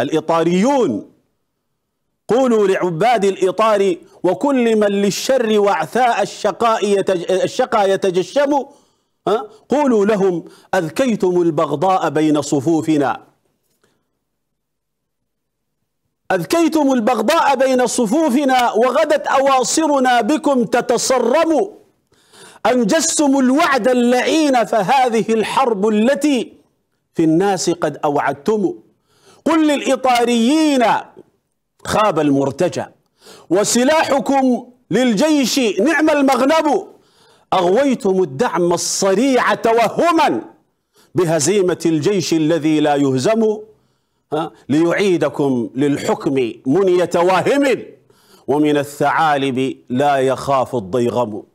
الإطاريون قولوا لعباد الإطار وكل من للشر وعثاء الشقاء يتج... الشقى يتجشم قولوا لهم أذكيتم البغضاء بين صفوفنا أذكيتم البغضاء بين صفوفنا وغدت أواصرنا بكم تتصرم أنجزتم الوعد اللعين فهذه الحرب التي في الناس قد أوعدتم قل للإطاريين خاب المرتجى وسلاحكم للجيش نعم المغلب أغويتم الدعم الصريع توهما بهزيمة الجيش الذي لا يهزم ليعيدكم للحكم منية واهم ومن الثعالب لا يخاف الضيغم